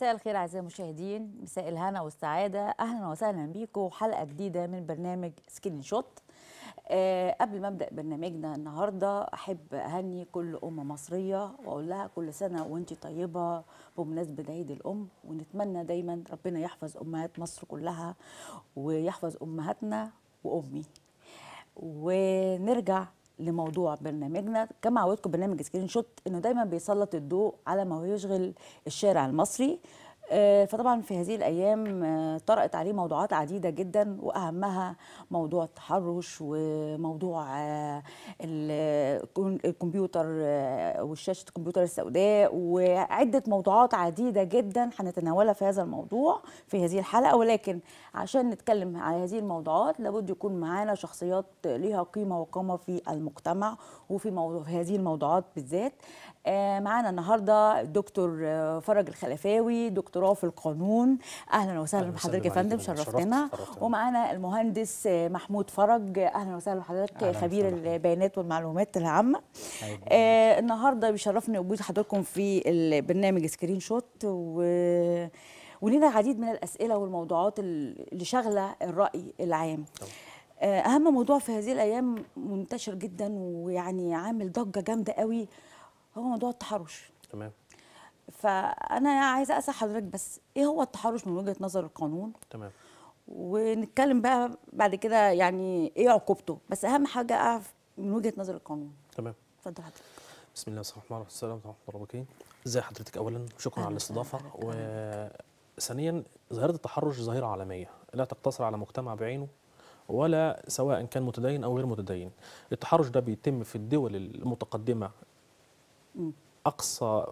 مساء الخير اعزائي المشاهدين مساء الهنا والسعاده اهلا وسهلا بيكم حلقه جديده من برنامج سكرين شوت أه قبل ما ابدا برنامجنا النهارده احب اهني كل ام مصريه واقول لها كل سنه وانت طيبه بمناسبه عيد الام ونتمنى دايما ربنا يحفظ امهات مصر كلها ويحفظ امهاتنا وامي ونرجع لموضوع برنامجنا كما عودتكم برنامج سكرين شوت انه دايما بيسلط الضوء على ما هو يشغل الشارع المصري آه، فطبعا في هذه الايام آه، طرأت عليه موضوعات عديده جدا واهمها موضوع التحرش وموضوع آه، الكمبيوتر والشاشه الكمبيوتر السوداء وعده موضوعات عديده جدا هنتناولها في هذا الموضوع في هذه الحلقه ولكن عشان نتكلم على هذه الموضوعات لابد يكون معانا شخصيات لها قيمه وقامه في المجتمع وفي موضوع في هذه الموضوعات بالذات آه، معانا النهارده الدكتور آه، فرج الخلفاوي دكتوراه في القانون اهلا وسهلا بحضرتك يا فندم شرفتنا ومعانا المهندس آه، محمود فرج اهلا وسهلا بحضرتك خبير البيانات والمعلومات العامه أيوة. آه النهارده بيشرفني وجود حضراتكم في البرنامج سكرين شوت و ولينا العديد من الاسئله والموضوعات اللي شاغله الراي العام اهم موضوع في هذه الايام منتشر جدا ويعني عامل ضجه جامده قوي هو موضوع التحرش تمام فانا عايزه اسال حضرتك بس ايه هو التحرش من وجهه نظر القانون تمام ونتكلم بقى بعد كده يعني ايه عقوبته بس اهم حاجه اعرف من وجهه نظر القانون تمام اتفضل حضرتك بسم الله الرحمن الرحيم السلام ورحمه الله وبركاته ازي حضرتك اولا شكرا على الاستضافه وثانيا ظاهره التحرش ظاهره عالميه لا تقتصر على مجتمع بعينه ولا سواء كان متدين او غير متدين التحرش ده بيتم في الدول المتقدمه اقصى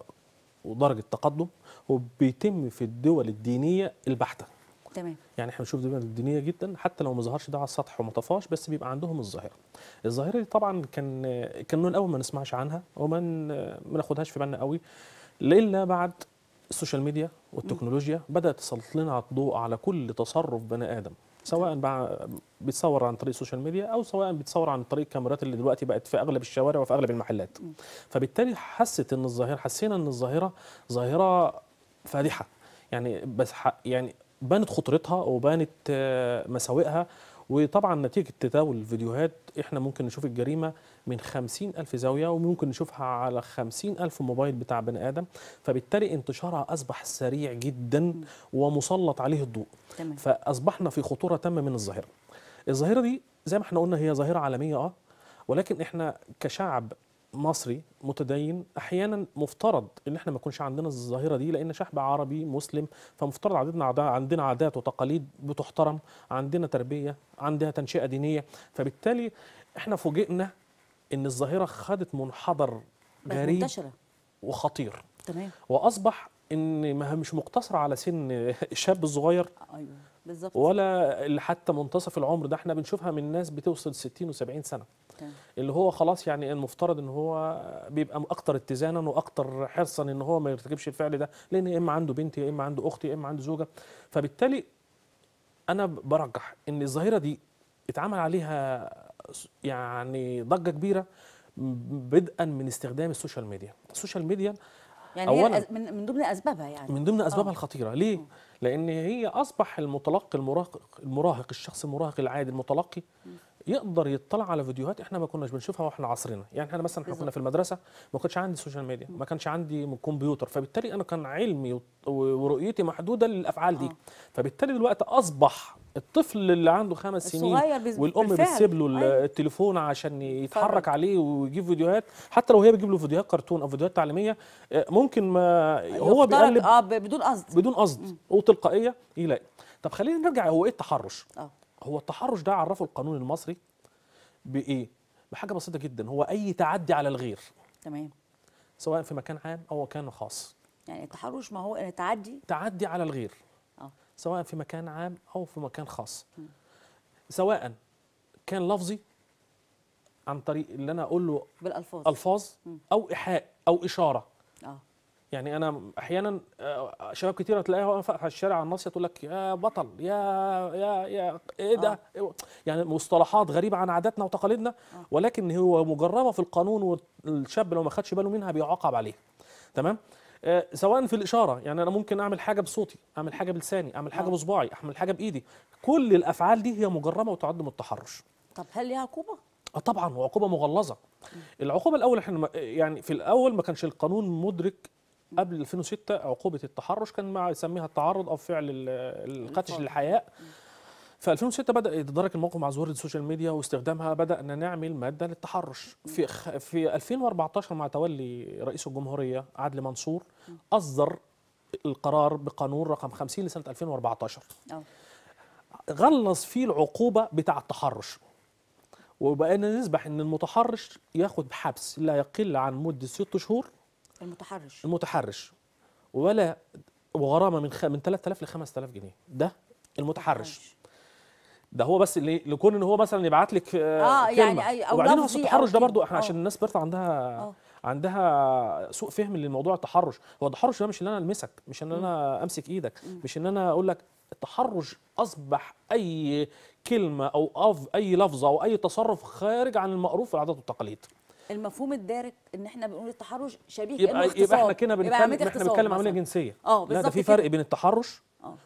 ودرجه تقدم وبيتم في الدول الدينيه البحته تمام يعني احنا بنشوف دول دينيه جدا حتى لو ما ظهرش ده على السطح وما طفاش بس بيبقى عندهم الظاهره الظاهره دي طبعا كان كان من الاول ما نسمعش عنها وما ما ناخدهاش في بالنا قوي الا بعد السوشيال ميديا والتكنولوجيا بدات تسلط لنا الضوء على كل تصرف بني ادم سواء بيتصور عن طريق السوشيال ميديا او سواء بيتصور عن طريق الكاميرات اللي دلوقتي بقت في اغلب الشوارع وفي اغلب المحلات فبالتالي حست ان الظاهره حسينا ان الظاهره ظاهره فادحه يعني بس يعني بانت خطورتها وبانت آه، مساوئها وطبعا نتيجه تداول الفيديوهات احنا ممكن نشوف الجريمه من خمسين ألف زاوية وممكن نشوفها على خمسين ألف موبايل بتاع بني آدم فبالتالي انتشارها أصبح سريع جدا ومسلط عليه الضوء تمام. فأصبحنا في خطورة تامة من الظاهرة الظاهرة دي زي ما احنا قلنا هي ظاهرة عالمية اه ولكن احنا كشعب مصري متدين احيانا مفترض ان احنا ما يكونش عندنا الظاهره دي لان شعب عربي مسلم فمفترض عندنا عندنا عادات وتقاليد بتحترم عندنا تربيه عندها تنشئه دينيه فبالتالي احنا فوجئنا ان الظاهره خدت منحدر غريب منتشرة. وخطير تمام واصبح ان ما مش مقتصر على سن الشاب الصغير ايوه بالظبط ولا حتى منتصف العمر ده احنا بنشوفها من ناس بتوصل 60 و70 سنه اللي هو خلاص يعني المفترض ان هو بيبقى اكتر اتزانا واكتر حرصا ان هو ما يرتكبش الفعل ده لان يا اما عنده بنت يا اما عنده اخت يا اما عنده زوجه فبالتالي انا برجح ان الظاهره دي اتعمل عليها يعني ضجه كبيره بدءا من استخدام السوشيال ميديا السوشيال ميديا يعني أولاً من من ضمن اسبابها يعني من ضمن اسبابها آه. الخطيره ليه؟ لان هي اصبح المتلقي المراهق المراهق الشخص المراهق العادي المتلقي يقدر يطلع على فيديوهات احنا ما كناش بنشوفها واحنا عصرنا يعني احنا مثلا احنا كنا في المدرسه ما كانش عندي سوشيال ميديا ما كانش عندي كمبيوتر فبالتالي انا كان علمي ورؤيتي محدوده للافعال دي آه. فبالتالي دلوقتي اصبح الطفل اللي عنده خمس سنين والام بتسيب له أيوة. التليفون عشان يتحرك عليه ويجيب فيديوهات حتى لو هي بتجيب له فيديوهات كرتون او فيديوهات تعليميه آه، ممكن ما هو بيقلب اه بدون قصد بدون قصد وتلقائيه يلاقي طب خلينا نرجع هو ايه التحرش آه. هو التحرش ده عرفه القانون المصري بايه بحاجه بسيطه جدا هو اي تعدي على الغير تمام سواء في مكان عام او مكان خاص يعني التحرش ما هو ان تعدي تعدي على الغير سواء في مكان عام أو في مكان خاص سواء كان لفظي عن طريق اللي أنا أقول له بالألفاظ ألفاظ أو إيحاء أو إشارة آه. يعني انا احيانا آه، شباب كتير تلاقيها واقفه في الشارع على الناصيه تقول لك يا بطل يا يا يا ايه ده آه. إيه، يعني مصطلحات غريبه عن عاداتنا وتقاليدنا آه. ولكن هو مجربه في القانون والشاب لو ما خدش باله منها بيعاقب عليها تمام آه، سواء في الاشاره يعني انا ممكن اعمل حاجه بصوتي اعمل حاجه بلساني اعمل حاجه آه. بصباعي اعمل حاجه بايدي كل الافعال دي هي مجرمه وتعد من التحرش طب هل ليها عقوبه اه طبعا وعقوبه مغلظه العقوبه الاول احنا آه، يعني في الاول ما كانش القانون مدرك قبل 2006 عقوبه التحرش كان مع يسميها التعرض او فعل القتش للحياء في 2006 بدا يتدارك الموقف مع ظهور السوشيال ميديا واستخدامها بدانا نعمل ماده للتحرش في في 2014 مع تولي رئيس الجمهوريه عدلي منصور اصدر القرار بقانون رقم 50 لسنه 2014 غلص غلظ فيه العقوبه بتاع التحرش وبقينا نسبح ان المتحرش ياخد حبس لا يقل عن مده ست شهور المتحرش المتحرش ولا وغرامه من خ... من 3000 ل 5000 جنيه ده المتحرش ده هو بس لكون ان هو مثلا يبعت لك اه, آه، يعني كلمة. يعني او وبعدين التحرش ده برضو احنا أوه. عشان الناس برضه عندها أوه. عندها سوء فهم لموضوع التحرش هو التحرش ده مش ان انا المسك مش ان انا امسك ايدك م. مش ان انا اقول لك التحرش اصبح اي كلمه او أف اي لفظه او اي تصرف خارج عن المأروف في العادات والتقاليد المفهوم الدارج ان احنا بنقول التحرش شبيه يبقى انه يبقى احنا كده بنتكلم احنا بنتكلم عمليه جنسيه اه بالظبط لا ده في فرق بين التحرش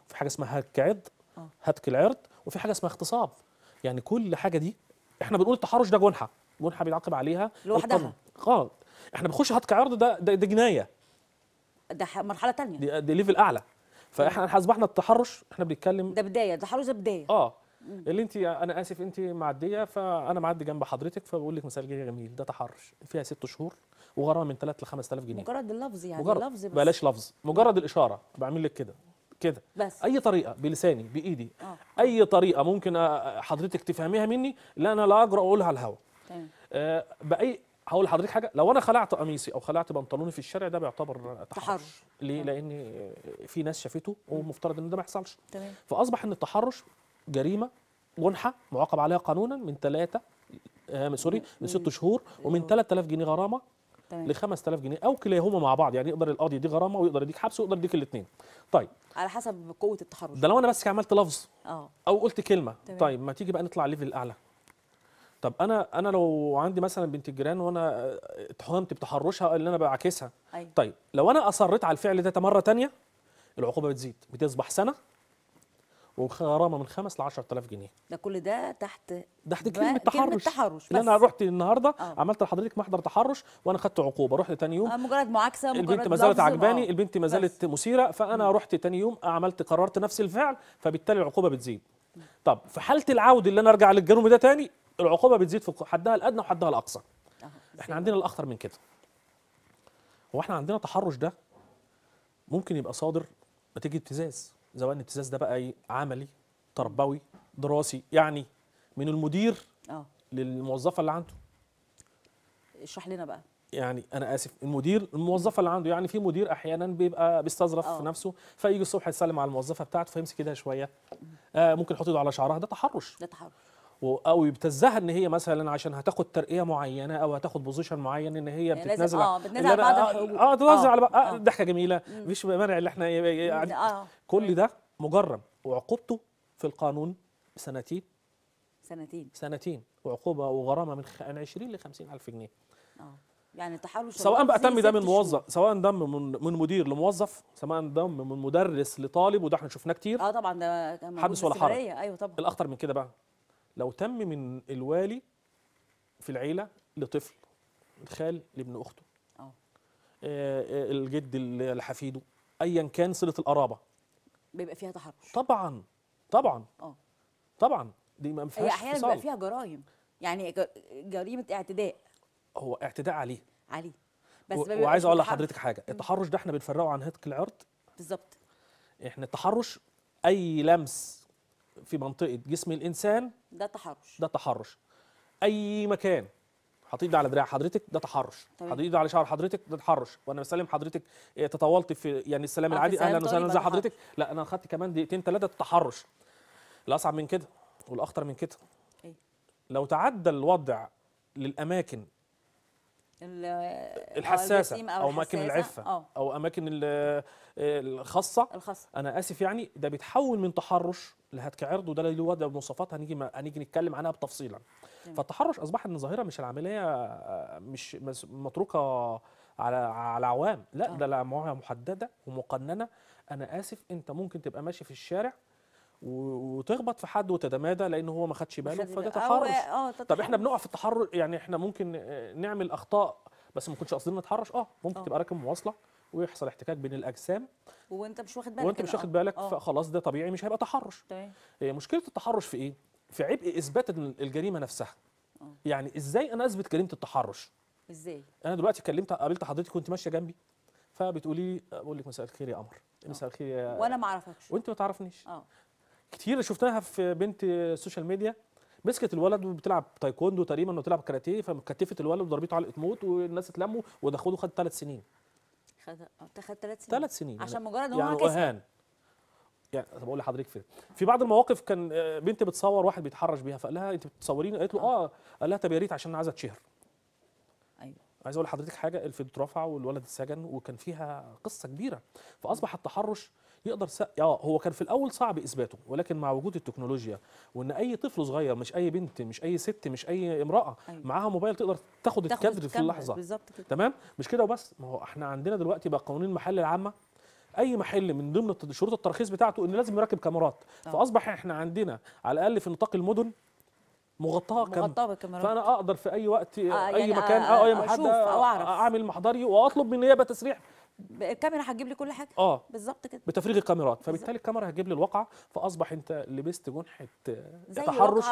في آه. حاجه اسمها هتك عض آه. هتك العرض وفي حاجه اسمها اغتصاب يعني كل حاجه دي احنا بنقول التحرش ده جنحه جنحه بيتعاقب عليها لوحدها اه احنا بنخش هتك عرض ده ده, ده جنايه ده مرحله ثانيه دي, دي ليفل اعلى فاحنا اصبحنا التحرش احنا بنتكلم ده بدايه التحرش ده بدايه اه اللي انت انا اسف انت معديه فانا معدي جنب حضرتك فبقول لك مساء الخير جميل ده تحرش فيها ست شهور وغرامه من 3 ل 5000 جنيه مجرد اللفظ يعني مجرد اللفظ بس بلاش لفظ مجرد الاشاره بعمل لك كده كده بس اي طريقه بلساني بايدي أوه. اي طريقه ممكن حضرتك تفهميها مني لا انا لا اجرا اقولها على الهواء تمام آه باي هقول لحضرتك حاجه لو انا خلعت قميصي او خلعت بنطلوني في الشارع ده بيعتبر تحرش ليه مم. لان في ناس شافته ومفترض ان ده ما يحصلش تمام فاصبح ان التحرش جريمه جنحه معاقب عليها قانونا من ثلاثه آه سوري من ست شهور ومن 3000 جنيه غرامه ل 5000 جنيه او كلاهما مع بعض يعني يقدر القاضي يديك غرامه ويقدر يديك حبس ويقدر يديك الاثنين طيب على حسب قوه التحرش ده لو انا بس عملت لفظ اه او قلت كلمه تمام. طيب ما تيجي بقى نطلع ليفل اعلى طب انا انا لو عندي مثلا بنت الجيران وانا اتهمت بتحرشها اللي انا بعاكسها أيوة. طيب لو انا اصريت على الفعل ده مره ثانيه العقوبه بتزيد بتصبح سنه وغرامه من 5 ل 10000 جنيه ده كل ده تحت تحت كلمه تحرش كلمه تحرش بس انا رحت النهارده آه. عملت لحضرتك محضر تحرش وانا خدت عقوبه رحت تاني يوم آه مجرد معاكسه مجرد البنت ما زالت عجباني آه. البنت ما زالت مثيره فانا م. رحت تاني يوم عملت قررت نفس الفعل فبالتالي العقوبه بتزيد طب في حاله العوده اللي انا ارجع للجرم ده تاني العقوبه بتزيد في حدها الادنى وحدها الاقصى آه. احنا عندنا الاخطر من كده هو احنا عندنا تحرش ده ممكن يبقى صادر نتيجه ابتزاز اذا الابتزاز ده بقى عملي تربوي دراسي يعني من المدير اه للموظفه اللي عنده اشرح لنا بقى يعني انا اسف المدير الموظفه اللي عنده يعني في مدير احيانا بيبقى بيستظرف آه. في نفسه فيجي الصبح يسلم على الموظفه بتاعته فيمسك كده شويه آه ممكن يحط ايده على شعرها ده تحرش ده تحرش او يبتزها ان هي مثلا عشان هتاخد ترقيه معينه او هتاخد بوزيشن معين ان هي يعني بتتنازل اه بتنازل آه، آه، آه، على بعض الحقوق اه بتنازل على بعض ضحكه جميله مفيش مانع اللي احنا يعني آه. كل ده مجرم وعقوبته في القانون سنتين سنتين سنتين وعقوبه وغرامه من 20 ل 50 الف جنيه اه يعني تحرش سواء بقى تم ده من موظف سواء دم من, من مدير لموظف سواء دم من مدرس لطالب وده احنا شفناه كتير اه طبعا ده حبس ولا حرج ايوه طبعا الاخطر من كده بقى لو تم من الوالي في العيله لطفل الخال لابن اخته آه،, اه الجد لحفيده ايا كان صله القرابه بيبقى فيها تحرش طبعا طبعا اه طبعا دي ما فيهاش احيانا بيبقى فيها جرائم يعني جريمه اعتداء هو اعتداء عليه عليه بس و... وعايز اقول لحضرتك حاجه التحرش ده احنا بنفرقه عن هتك العرض بالظبط احنا التحرش اي لمس في منطقه جسم الانسان ده تحرش ده تحرش اي مكان حاطط ايده على دراع حضرتك ده تحرش حاطط ايده على شعر حضرتك ده تحرش وانا بسلم حضرتك إيه، تطولت في يعني السلام آه، العادي اهلا وسهلا ازي طيب، حضرتك لا انا اخذت كمان دقيقتين ثلاثه تحرش الاصعب من كده والاخطر من كده إيه؟ لو تعدى الوضع للاماكن الحساسه او, أو اماكن العفه أو. آه. او اماكن الخاصه الخاصه انا اسف يعني ده بيتحول من تحرش لهاتك عرض وده له ده مواصفات هنيجي هنيجي نتكلم عنها بتفصيلا فالتحرش اصبح ان ظاهره مش العمليه آه، مش متروكه على على عوام لا أوه. ده لمواضيع محدده ومقننه انا اسف انت ممكن تبقى ماشي في الشارع و... وتخبط في حد وتتمادى لان هو ما خدش باله فده تحرش أو... طب احنا بنقع في التحرش يعني احنا ممكن آه، نعمل اخطاء بس ما كنتش قصدنا نتحرش اه ممكن أوه. تبقى راكب مواصله ويحصل احتكاك بين الاجسام وانت مش واخد بالك وانت مش واخد آه. بالك أوه. فخلاص ده طبيعي مش هيبقى تحرش تمام مشكله التحرش في ايه؟ في عبء اثبات الجريمه نفسها أوه. يعني ازاي انا اثبت جريمه التحرش؟ ازاي؟ انا دلوقتي كلمت قابلت حضرتك كنت ماشيه جنبي فبتقولي لي بقول لك مساء الخير يا قمر آه. مساء الخير يا وانا ما اعرفكش وانت ما تعرفنيش كتير شفناها في بنت السوشيال ميديا مسكت الولد وبتلعب تايكوندو تقريبا وتلعب كاراتيه فكتفت الولد وضربته على الاتموت والناس اتلموا ودخلوه خد ثلاث سنين خد آه، خد ثلاث سنين ثلاث سنين عشان مجرد يعني هو اهان يعني يعني طب اقول لحضرتك فين في بعض المواقف كان آه، بنت بتصور واحد بيتحرش بيها فقال لها انت بتصوريني قالت له آه. اه قال لها طب يا ريت عشان انا عايزه اتشهر ايوه عايز اقول لحضرتك حاجه الفيديو اترفع والولد اتسجن وكان فيها قصه كبيره فاصبح التحرش يقدر س... اه هو كان في الاول صعب اثباته ولكن مع وجود التكنولوجيا وان اي طفل صغير مش اي بنت مش اي ست مش اي امراه أيوة. معاها موبايل تقدر تاخد الكادر في اللحظه تمام مش كده وبس ما هو احنا عندنا دلوقتي بقى قوانين المحل العامه اي محل من ضمن شروط الترخيص بتاعته ان لازم يركب كاميرات أوه. فاصبح احنا عندنا على الاقل في نطاق المدن مغطاه كم مغطاه بالكاميرات فانا اقدر في اي وقت آه اي يعني مكان آه, آه اي محل اعمل محضري واطلب من النيابه تسريح الكاميرا هتجيب لي كل حاجه اه بالظبط كده بتفريغ الكاميرات فبالتالي الكاميرا هتجيب لي الواقعه فاصبح انت لبست جنحه آه، تحرش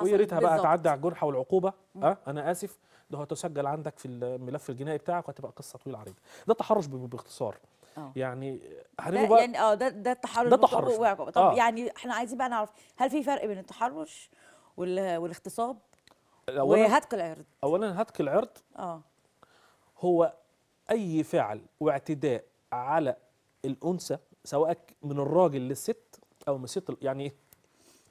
ويا ريتها بقى تعدي على الجنحه والعقوبه اه انا اسف ده هتسجل عندك في الملف الجنائي بتاعك وهتبقى قصه طويله عريضه ده تحرش باختصار أوه. يعني يعني اه ده ده التحرش ده التحرش طب آه. يعني احنا عايزين بقى نعرف هل في فرق بين التحرش والاغتصاب وهتك العرض اولا هتك العرض اه هو اي فعل واعتداء على الانثى سواء من الراجل للست او من الست يعني ايه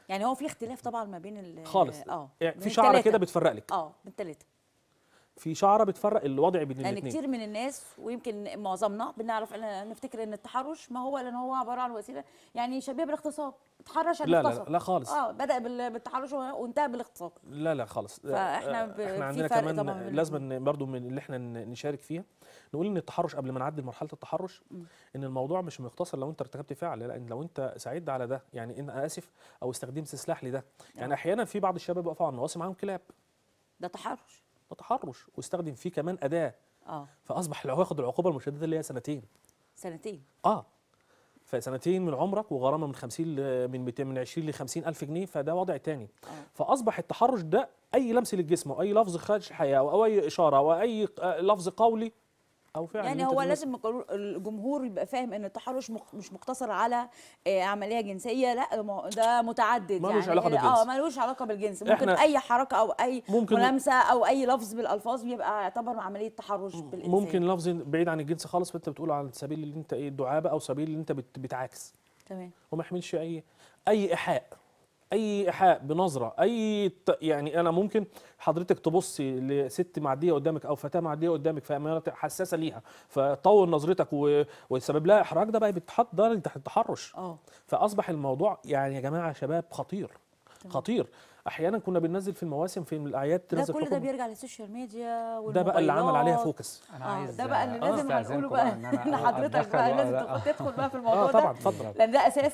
يعني هو في اختلاف طبعا ما بين ال خالص اه يعني في شعره كده بتفرق لك اه ثلاثة في شعره بتفرق الوضع بين الاثنين يعني كتير من الناس ويمكن معظمنا بنعرف نفتكر ان التحرش ما هو الا هو عباره عن وسيله يعني شبيه بالاغتصاب تحرش لا لا لا خالص اه بدا بالتحرش وانتهى بالاغتصاب لا لا خالص فاحنا آه، احنا عندنا كمان لازم برضو من اللي احنا نشارك فيها نقول ان التحرش قبل ما نعدي مرحله التحرش م. ان الموضوع مش مقتصر لو انت ارتكبت فعل لان لو انت ساعدت على ده يعني ان اسف او استخدمت سلاح لده يعني آه. احيانا في بعض الشباب بيقفوا على النواصي معاهم كلاب ده تحرش ده تحرش واستخدم فيه كمان اداه اه فاصبح لو ياخد العقوبه المشدده اللي هي سنتين سنتين اه فسنتين من عمرك وغرامه من 50 من 200 من 20 ل 50 الف جنيه فده وضع تاني آه. فاصبح التحرش ده اي لمس للجسم او اي لفظ خارج الحياه او اي اشاره او اي لفظ قولي او فعلا يعني هو لازم الجمهور يبقى فاهم ان التحرش مش مقتصر على آه، عمليه جنسيه لا ده متعدد يعني علاقه بالجنس اه ملوش علاقه بالجنس ممكن اي حركه او اي ممكن ملامسه او اي لفظ بالالفاظ بيبقى يعتبر عمليه تحرش بالانسان ممكن لفظ بعيد عن الجنس خالص فانت بتقول على سبيل اللي انت ايه دعابه او سبيل اللي انت بتعاكس تمام وما يحملش اي اي ايحاء اي ايحاء بنظره اي يعني انا ممكن حضرتك تبصي لست معديه قدامك او فتاه معديه قدامك في حساسه ليها فطول نظرتك و... وسبب لها احراج ده بقى بيتحط تحت التحرش آه. فاصبح الموضوع يعني يا جماعه شباب خطير خطير احيانا كنا بننزل في المواسم في الاعياد تنزل ده كل ده بيرجع للسوشيال ميديا والموبايلات ده بقى اللي عمل عليها فوكس انا عايز آه، ده بقى اللي آه، لازم هنقوله بقى ان حضرتك بقى لازم تدخل بقى في الموضوع آه، ده طبعا اتفضل لان ده اساس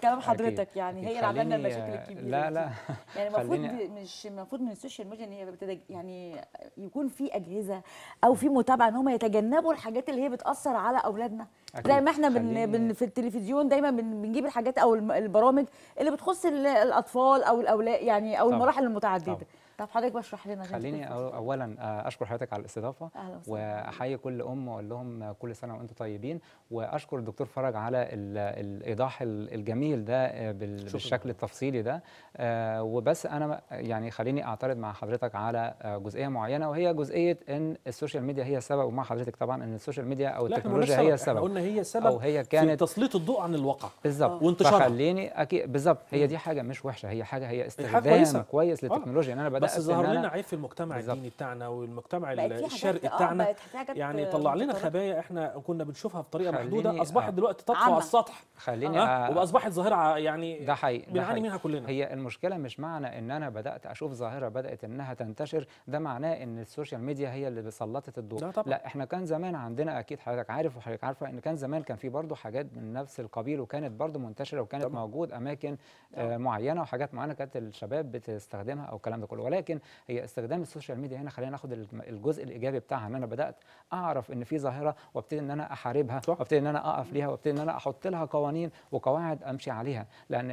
كلام حضرتك يعني هي اللي عملنا المشاكل الكبيره لا لا يعني المفروض مش المفروض من السوشيال ميديا ان هي يعني يكون في اجهزه او في متابعه ان هم يتجنبوا الحاجات اللي هي بتاثر على اولادنا أكيد. زي ما احنا بن, بن في التلفزيون دايما بن بنجيب الحاجات او البرامج اللي بتخص الاطفال او الاولاد يعني او طبعا. المراحل المتعدده طبعا. طب حضرتك بشرح اشرح لنا خليني اولا آه، اشكر حضرتك على الاستضافه واحيي كل ام واقول لهم كل سنه وانتم طيبين واشكر الدكتور فرج على الايضاح الجميل ده آه، بالشكل التفصيلي ده آه، وبس انا يعني خليني اعترض مع حضرتك على جزئيه معينه وهي جزئيه ان السوشيال ميديا هي السبب ومع حضرتك طبعا ان السوشيال ميديا او التكنولوجيا هي السبب قلنا هي سبب او هي كانت في تسليط الضوء عن الواقع بالظبط وانتشارها خليني اكيد بالظبط هي دي حاجه مش وحشه هي حاجه هي استخدام كويس للتكنولوجيا يعني انا بدات بس ظهر لنا عيب في المجتمع الديني بتاعنا والمجتمع الشرقي آه، بتاعنا يعني طلع لنا خبايا احنا كنا بنشوفها بطريقه محدوده آه، اصبحت دلوقتي تطفو على السطح خليني آه؟, أه وأصبحت ظاهرة يعني ده حقيقي بنعاني منها كلنا هي المشكلة مش معنى إن أنا بدأت أشوف ظاهرة بدأت إنها تنتشر ده معناه إن السوشيال ميديا هي اللي سلطت الضوء لا, طبعا. لا إحنا كان زمان عندنا أكيد حضرتك عارف وحضرتك عارفة إن كان زمان كان في برضه حاجات من نفس القبيل وكانت برضه منتشرة وكانت طبعا. موجود أماكن آه معينة وحاجات معينة كانت الشباب بتستخدمها أو الكلام ده كله ولكن هي استخدام السوشيال ميديا هنا خلينا ناخد الجزء الايجابي بتاعها ان انا بدات اعرف ان في ظاهره وابتدي ان انا احاربها وابتدي ان انا اقف ليها وابتدي ان انا احط لها قوانين وقواعد امشي عليها لان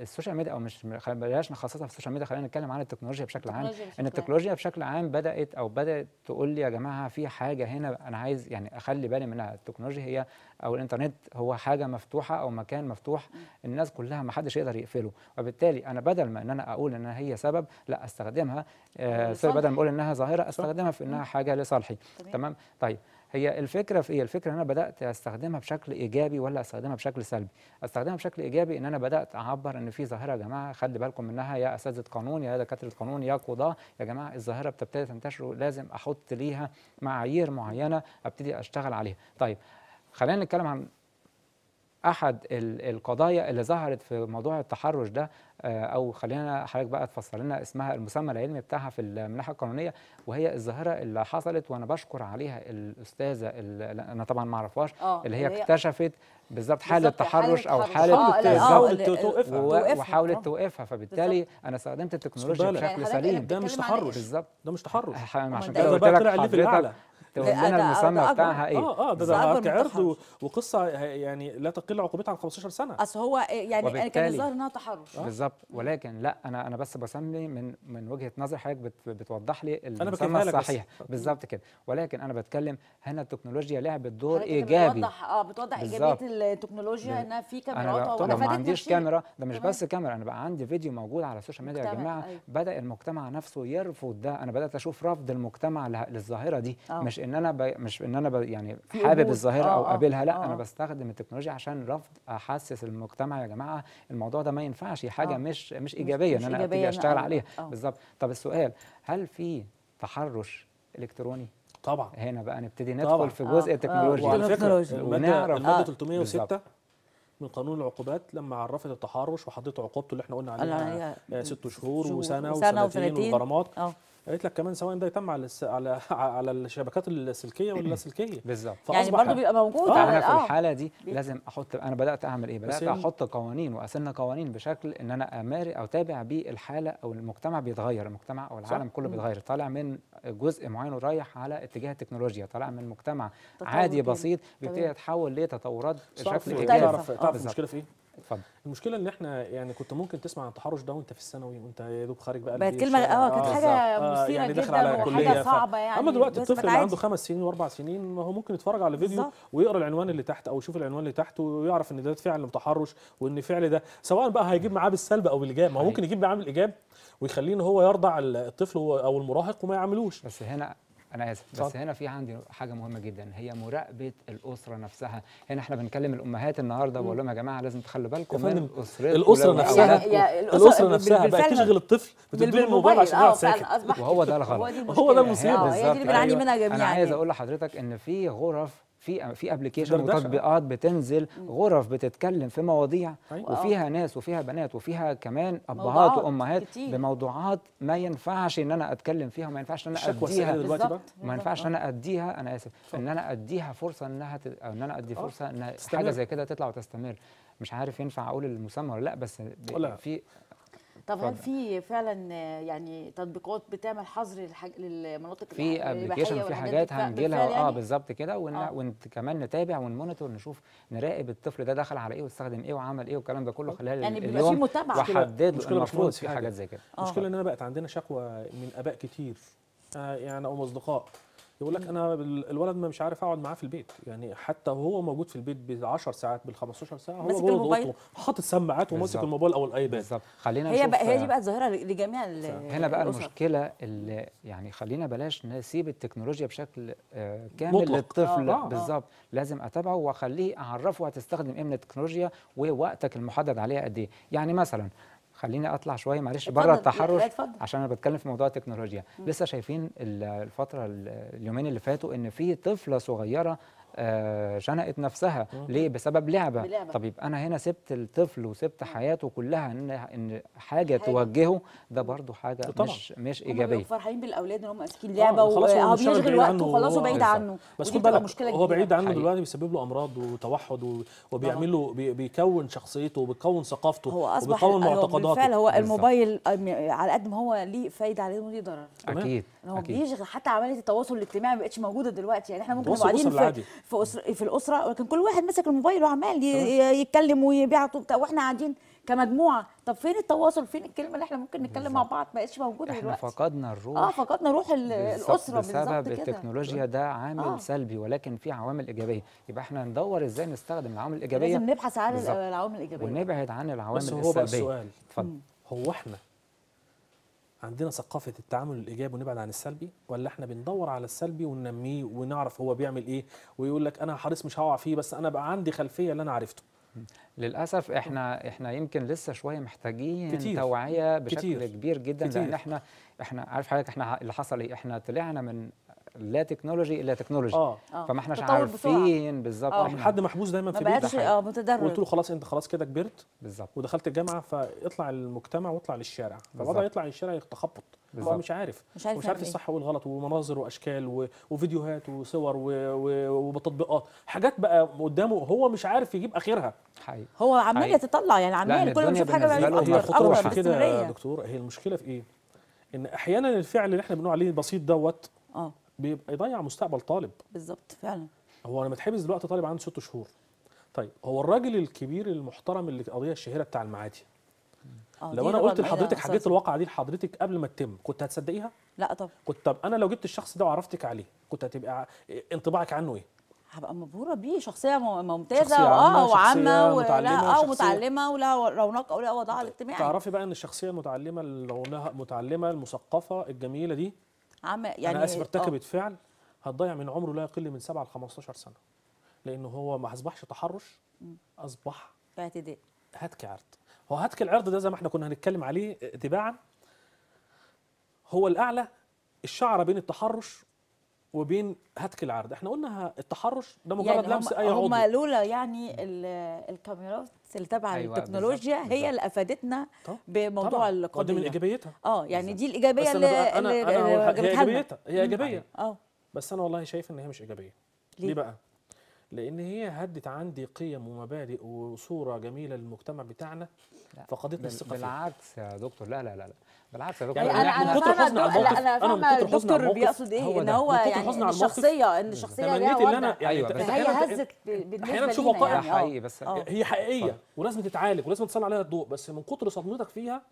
السوشيال ميديا او مش بلاش نخصصها في السوشيال ميديا خلينا نتكلم عن التكنولوجيا بشكل عام ان التكنولوجيا بشكل عام بدات او بدات تقول لي يا جماعه في حاجه هنا انا عايز يعني اخلي بالي منها التكنولوجيا هي او الانترنت هو حاجه مفتوحه او مكان مفتوح الناس كلها ما حدش يقدر يقفله وبالتالي انا بدل ما ان انا اقول ان هي سبب لا استخدم استخدمها آه بدل ما اقول انها ظاهره استخدمها في انها حاجه لصالحي تمام طيب هي الفكره في ايه الفكره ان انا بدات استخدمها بشكل ايجابي ولا استخدمها بشكل سلبي استخدمها بشكل ايجابي ان انا بدات اعبر ان في ظاهره يا جماعه خلي بالكم منها يا اساتذه قانون يا دكاتره قانون يا قضاه يا جماعه الظاهره بتبتدي تنتشر ولازم احط ليها معايير معينه ابتدي اشتغل عليها طيب خلينا نتكلم عن احد القضايا اللي ظهرت في موضوع التحرش ده آه، او خلينا حضرتك بقى تفسر لنا اسمها المسمى العلمي بتاعها في المنحه القانونيه وهي الظاهره اللي حصلت وانا بشكر عليها الاستاذه اللي انا طبعا ما اعرفهاش آه، اللي هي اكتشفت بالظبط حاله تحرش او حاله بالظبط آه، وحاولت توقفها فبالتالي انا استخدمت التكنولوجيا بشكل سليم ده مش تحرش بالظبط ده مش تحرش عشان كده قلت لك تهمنا المسمى بتاعها ايه اه اه ده ده عرض وقصه آه، يعني لا تقل عقوبتها عن 15 سنه اصل هو آه، يعني كان الظاهر انها تحرش آه. بالظبط ولكن لا انا انا بس بسمي من من وجهه نظر حضرتك بتوضح لي المصنع الصحيح بالظبط كده ولكن انا بتكلم هنا التكنولوجيا لعبت دور ايجابي بتوضح اه بتوضح ايجابيه التكنولوجيا انها في كاميرات انا ما عنديش كاميرا ده مش بس كاميرا انا بقى عندي فيديو موجود على السوشيال ميديا يا جماعه أيوة. بدا المجتمع نفسه يرفض ده انا بدات اشوف رفض المجتمع للظاهره دي آه. مش ان انا ب... مش ان انا ب... يعني حابب الظاهره آه او آه. قابلها لا آه انا بستخدم التكنولوجيا عشان رفض احسس المجتمع يا جماعه الموضوع ده ما ينفعش حاجه آه مش مش ايجابيه مش ان انا ابتدي اشتغل أيوة، عليها آه بالظبط طب السؤال هل في تحرش الكتروني طبعا هنا بقى نبتدي ندخل في جزء آه, آه، التكنولوجيا آه وعلى ونعرف الماده 306 آه. من قانون العقوبات لما عرفت التحرش وحطيت عقوبته اللي احنا قلنا عليها ست شهور وسنه وسنتين, وسنتين وغرامات قالت لك كمان سواء ده يتم على الس... على على الشبكات السلكيه ولا اللاسلكيه بالظبط يعني برضه بيبقى موجود آه. انا في الحاله دي لازم احط انا بدات اعمل ايه بدات احط قوانين واسن قوانين بشكل ان انا اماري او اتابع بيه الحاله او المجتمع بيتغير المجتمع او العالم صح. كله بيتغير طالع من جزء معين ورايح على اتجاه التكنولوجيا طالع من مجتمع عادي بسيط بيبتدي يتحول لتطورات بشكل طيب، ايجابي تعرف, تعرف المشكله في ايه فضل. المشكله ان احنا يعني كنت ممكن تسمع عن التحرش ده وانت في الثانوي وانت يا دوب خارج بقى إيه بقت كلمه اه كانت آه، حاجه آه، مثيره يعني جدا على وحاجه صعبه يعني اما دلوقتي الطفل اللي عنده خمس سنين واربع سنين ما هو ممكن يتفرج على فيديو ويقرا العنوان اللي تحت او يشوف العنوان اللي تحت ويعرف ان ده فعل تحرش وان فعل ده سواء بقى هيجيب معاه بالسلب او بالايجاب ما هو ممكن يجيب معاه بالايجاب ويخليه ان هو يرضع الطفل او المراهق وما يعملوش بس هنا انا اسف بس هنا في عندي حاجه مهمه جدا هي مراقبه الاسره نفسها هنا احنا بنكلم الامهات النهارده بقول لهم يا جماعه لازم تخلوا بالكم من اسرتكم الاسره نفسها يعني الاسره نفسها بقت تشغل الطفل بتديله الموبايل آه، عشان يقعد ساكت وهو ده الغلط هو ده المصيبه بالظبط آه، هي أيوة. انا عايز يعني. اقول لحضرتك ان في غرف في في ابلكيشن وتطبيقات بتنزل غرف بتتكلم في مواضيع طيب. وفيها آه. ناس وفيها بنات وفيها كمان ابهات وامهات بموضوعات ما ينفعش ان انا اتكلم فيها وما ينفعش ان انا اديها ما ينفعش ان انا اديها انا اسف ان انا اديها فرصه انها ان انا ادي آه. فرصه ان حاجه زي كده تطلع وتستمر مش عارف ينفع اقول المسمى ولا لا بس في طب هل في فعلا يعني تطبيقات بتعمل حظر للمناطق في ابلكيشن في حاجات هنجي لها يعني؟ اه بالظبط كده ون... آه. كمان نتابع ونمونيتور نشوف نراقب الطفل ده دخل على ايه واستخدم ايه وعمل ايه والكلام ده كله خلال يعني اليوم في متابعه وحدد المفروض في حاجات زي كده المشكله آه. ان انا بقت عندنا شكوى من اباء كتير آه يعني او اصدقاء يقول لك انا الولد ما مش عارف اقعد معاه في البيت يعني حتى وهو موجود في البيت ب 10 ساعات بال 15 ساعه هو جوه حاطط سماعات وماسك الموبايل او الايباد بالظبط خلينا هي بقى هي دي بقى الظاهره لجميع هنا بقى الأسر. المشكله اللي يعني خلينا بلاش نسيب التكنولوجيا بشكل آه، كامل مطلق. للطفل آه،, آه،, آه. بالظبط لازم اتابعه واخليه اعرفه هتستخدم ايه من التكنولوجيا ووقتك المحدد عليها قد ايه يعني مثلا خليني اطلع شويه معلش بره التحرش عشان انا بتكلم في موضوع التكنولوجيا م. لسه شايفين الفتره اليومين اللي فاتوا ان في طفله صغيره جنقت آه، نفسها ليه بسبب لعبة. بلعبة طب يبقى أنا هنا سبت الطفل وسبت حياته كلها إن إن حاجة, حاجة. توجهه ده برضو حاجة طبعا. مش مش إيجابية فرحانين بالأولاد إن هم ماسكين آه، لعبة آه وبيشغل وقته وخلاص بعيد عنه بس خد بالك هو بعيد عنه دلوقتي بيسبب له أمراض وتوحد وبيعمل له بيكون شخصيته وبيكون ثقافته هو وبيكون أيوة، معتقداته بالفعل هو الموبايل على قد ما هو ليه فايدة عليه وليه ضرر أكيد هو بيشغل حتى عملية التواصل الاجتماعي ما بقتش موجودة دلوقتي يعني إحنا ممكن نبقى قاعدين في أسر... في الاسره ولكن كل واحد مسك الموبايل وعمال يتكلم ويبيع وبتاع واحنا قاعدين كمجموعه طب فين التواصل فين الكلمه اللي احنا ممكن نتكلم بالزبط. مع بعض ما بقتش موجوده دلوقتي احنا فقدنا الروح اه فقدنا روح الاسره بسبب كده. التكنولوجيا ده عامل آه. سلبي ولكن في عوامل ايجابيه يبقى احنا ندور ازاي نستخدم العوامل الايجابيه لازم نبحث عن العوامل الايجابيه ونبعد عن العوامل السلبيه بس هو السلبية. بقى السؤال اتفضل هو احنا عندنا ثقافه التعامل الايجابي ونبعد عن السلبي ولا احنا بندور على السلبي وننميه ونعرف هو بيعمل ايه ويقول لك انا حريص مش هقع فيه بس انا بقى عندي خلفيه اللي انا عرفته للاسف احنا احنا يمكن لسه شويه محتاجين كتير. توعيه بشكل كتير. كبير جدا كتير. لان احنا احنا عارف حضرتك احنا اللي حصل ايه احنا طلعنا من لا تكنولوجي الا تكنولوجي آه. اه فما احناش عارفين بالظبط آه. حد محبوس دايما في البيت اه متدرب قلت له خلاص انت خلاص كده كبرت بالظبط ودخلت الجامعه فاطلع المجتمع واطلع للشارع فالوضع يطلع للشارع يتخبط هو مش عارف مش عارف, الصح إيه. والغلط ومناظر واشكال وفيديوهات وصور وتطبيقات حاجات بقى قدامه هو مش عارف يجيب اخرها حقيقي هو عمال يتطلع يعني عمال كل ما يشوف حاجه بقى هي الخطوره مش كده يا دكتور هي المشكله في ايه؟ ان احيانا الفعل اللي احنا بنقول عليه البسيط دوت اه بيبقى يضيع مستقبل طالب بالظبط فعلا هو لما اتحبس دلوقتي طالب عنده ست شهور طيب هو الراجل الكبير المحترم اللي القضيه الشهيره بتاع المعادي آه، لو انا قلت يعني لحضرتك حكيت الواقعه دي لحضرتك قبل ما تتم كنت هتصدقيها لا طبعا كنت طب انا لو جبت الشخص ده وعرفتك عليه كنت هتبقى انطباعك عنه ايه هبقى مبهوره بيه شخصيه ممتازه اه وعامه ومتعلمه اه ولها رونق ولها وضعها الاجتماعي تعرفي بقى ان الشخصيه المتعلمه اللي متعلمه المثقفه الجميله دي عم يعني انا اسف ارتكبت آه. فعل هتضيع من عمره لا يقل من 7 ل 15 سنه لان هو ما اصبحش تحرش اصبح اعتداء هتك عرض هو هتك العرض ده زي ما احنا كنا هنتكلم عليه تباعا هو الاعلى الشعره بين التحرش وبين هتك العرض احنا قلنا التحرش ده يعني مجرد يعني لمس اي عضو هم لولا يعني الكاميرات اللي تبع أيوة التكنولوجيا بالزبط. هي اللي افادتنا بموضوع طبعا. القضيه دي من ايجابيتها اه يعني بالزبط. دي الايجابيه اللي أنا, اللي أنا هي ايجابيتها هي ايجابيه آه. اه بس انا والله شايف ان هي مش ايجابيه ليه, ليه بقى لان هي هدت عندي قيم ومبادئ وصوره جميله للمجتمع بتاعنا فقدتنا الثقه بالعكس يا دكتور لا لا لا, لا. بالعكس يا يعني انا انا فاهمه انا فاهمه الدكتور بيقصد ايه ان هو يعني الشخصيه ان الشخصيه ليها وقت ان انا أيوة، يعني هي هزت بالنسبه لي بشوفها حقيقيه بس آه. هي حقيقيه آه. ولازم تتعالج ولازم تسلط عليها الضوء بس من كتر صدمتك فيها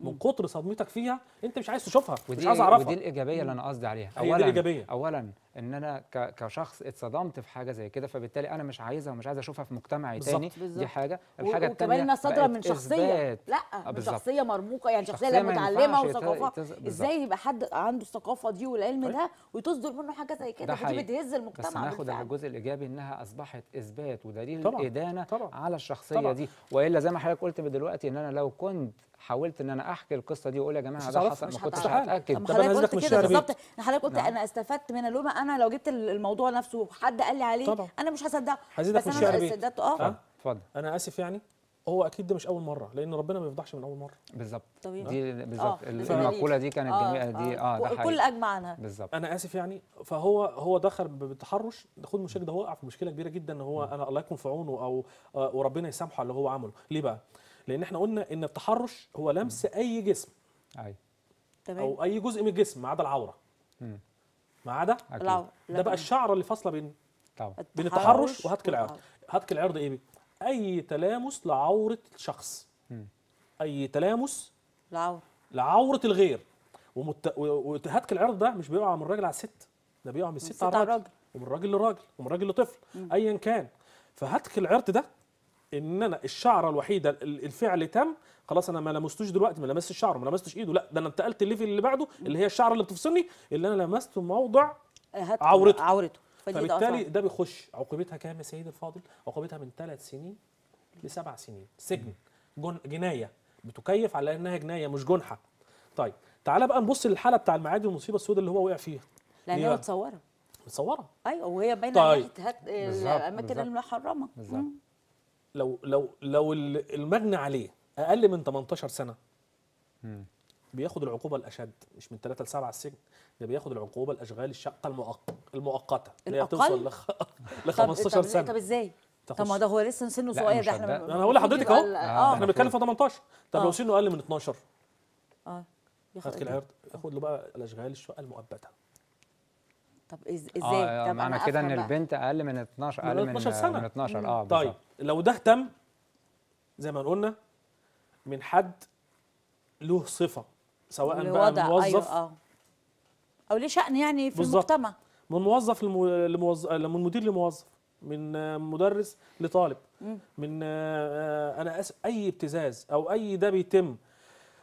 من كتر صدمتك فيها انت مش عايز تشوفها مش عايز اعرفها ودي الايجابيه اللي انا قصدي عليها اولا دي الإيجابية. اولا ان انا كشخص اتصدمت في حاجه زي كده فبالتالي انا مش عايزها ومش عايز اشوفها في مجتمعي بالزبط. تاني بالزبط. دي حاجه الحاجه الثانيه وكمان انها صادره من شخصيه لا آه، من شخصيه مرموقه يعني شخصيه شخصية متعلمه وثقافه ازاي يبقى حد عنده الثقافه دي والعلم طيب. ده وتصدر منه حاجه زي كده فدي بتهز المجتمع بس ناخد على الجزء الايجابي انها اصبحت اثبات ودليل طبعًا. طبعًا. على الشخصيه طبعًا. دي والا زي ما حضرتك قلت دلوقتي ان انا لو كنت حاولت ان انا احكي القصه دي واقول يا جماعه ده حصل ما كنتش هتاكد طب انا قلت كده بالظبط حضرتك قلت نعم. انا استفدت من لما انا لو جبت الموضوع نفسه وحد قال لي عليه طبعا. انا مش هصدقه بس انا استفدت آه. اه اتفضل انا اسف يعني هو اكيد ده مش اول مره لان ربنا ما بيفضحش من اول مره بالظبط دي آه. بالظبط المقوله دي كانت آه جميله دي اه, آه ده الكل اجمع عنها بالظبط انا اسف يعني فهو هو دخل بالتحرش خد مشكله ده وقع في مشكله كبيره جدا ان هو نعم. انا الله يكون في عونه او آه، وربنا يسامحه على اللي هو عمله ليه بقى لان احنا قلنا ان التحرش هو لمس اي جسم ايوه تمام او اي جزء من الجسم ما عدا العوره ما عدا العوره ده بقى الشعره اللي فاصله بين طبعا بين التحرش وهتك العرض هتك العرض ايه اي تلامس لعوره شخص اي تلامس لعوره لعوره الغير ومت... وهتك العرض ده مش بيقع من الراجل على الست ده بيقع من الست على الراجل ومن الراجل للراجل ومن الراجل لطفل ايا كان فهتك العرض ده ان انا الشعره الوحيده الفعل تم خلاص انا ما لمستوش دلوقتي ما لمستش شعره ما لمستش ايده لا ده انا انتقلت الليفل اللي بعده اللي هي الشعره اللي بتفصلني اللي انا لمسته موضع آه، عورته عورته فبالتالي ده بيخش عقوبتها كام يا سيدي الفاضل؟ عقوبتها من ثلاث سنين لسبع سنين سجن جن جنايه بتكيف على انها جنايه مش جنحه طيب تعالى بقى نبص للحاله بتاع المعادي والمصيبه السوداء اللي هو وقع فيها لان هي متصوره متصوره ايوه وهي باينه طيب. آه، الاماكن المحرمه بالظبط لو لو لو المجني عليه اقل من 18 سنه بياخد العقوبه الاشد مش من 3 ل 7 السجن ده بياخد العقوبه الاشغال الشقه المؤقته المؤقته اللي هي بتوصل لخ... ل 15 إيه، سنه طب ازاي؟ طب ما ده هو لسه سنه صغير ده احنا انا هقول لحضرتك اهو آه. احنا بنتكلم في 18 طب لو آه. سنه اقل من 12 اه ياخد العرض ياخد له بقى الاشغال الشقه المؤبده طب ازاي آه طب معنى كده ان البنت اقل من 12 اقل من 12 سنه من 12 اه طيب بالزبط. لو ده تم زي ما قلنا من حد له صفه سواء بقى أيوة، موظف أيوة آه. او ليه شأن يعني في بالزبط. المجتمع من موظف لموظف من مدير لموظف من مدرس لطالب م. من آه، آه، انا اسف اي ابتزاز او اي ده بيتم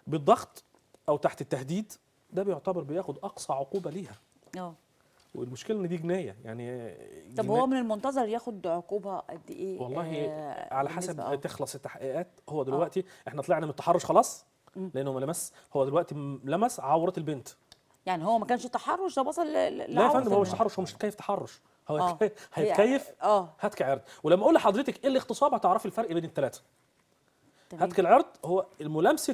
بالضغط او تحت التهديد ده بيعتبر بياخد اقصى عقوبه ليها اه والمشكله ان دي جنايه يعني طب هو من المنتظر ياخد عقوبه قد ايه والله آه على حسب آه. تخلص التحقيقات هو آه. دلوقتي آه. احنا طلعنا من التحرش خلاص لانه ما لمس هو دلوقتي لمس عوره البنت يعني هو ما كانش تحرش ده وصل لا يا فندم هو مش تحرش هو مش كيف تحرش هو آه. هيتكيف اه هاتك عرض ولما اقول لحضرتك ايه الاغتصاب هتعرفي الفرق بين الثلاثه هاتك العرض هو ملامسه